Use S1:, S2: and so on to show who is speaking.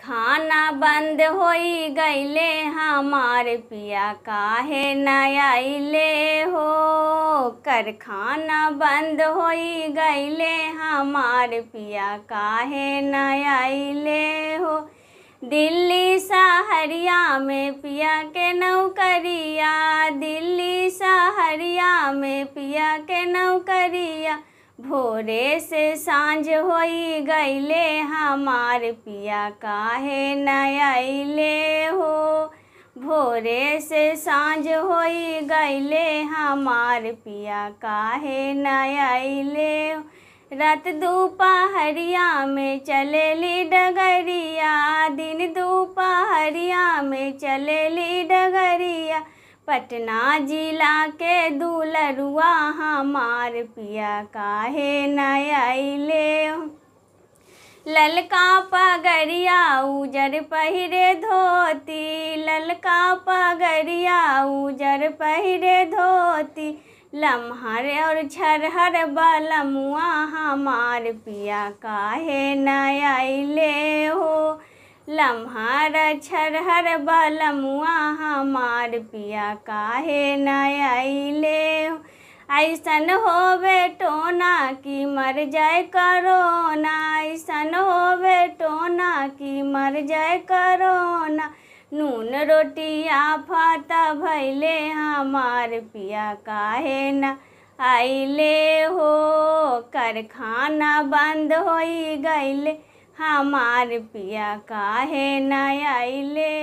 S1: खाना बंद हो गईले हमार पिया काहे आइले हो कर खाना बंद हो गईले हमार पिया काहे आइले हो दिल्ली सहरिया में पिया के नौकरिया दिल्ली सहरिया में पिया के नौकरिया भोरे से सांझ हो गईले हमार पिया काहे न आइले हो भोरे से सांझ हो गईले हमार पिया काहे न आइले रात दोपहरिया में चलेली डगरिया दिन दोपहरिया में चलेली डगरिया पटना जिला के दुलरुआ हमार पिया काहे नयाइले ललका पगरिया उजर पहिरे धोती ललका पगरिया उजर पहिरे धोती लम्हर और झरहर बलमुआ हमार पिया काहे नयाइले हो लम्हा छरहर बलमुआ हमार पिया काहे न आइले ऐसन होवे टोना तो की मर जाए करोना ऐसन होवे टोना तो की मर जाए करोना नून रोटिया फाता भैले हमार हाँ पिया काहे ना आइले हो कारखाना बंद हो गई हमार पिया का है नया ले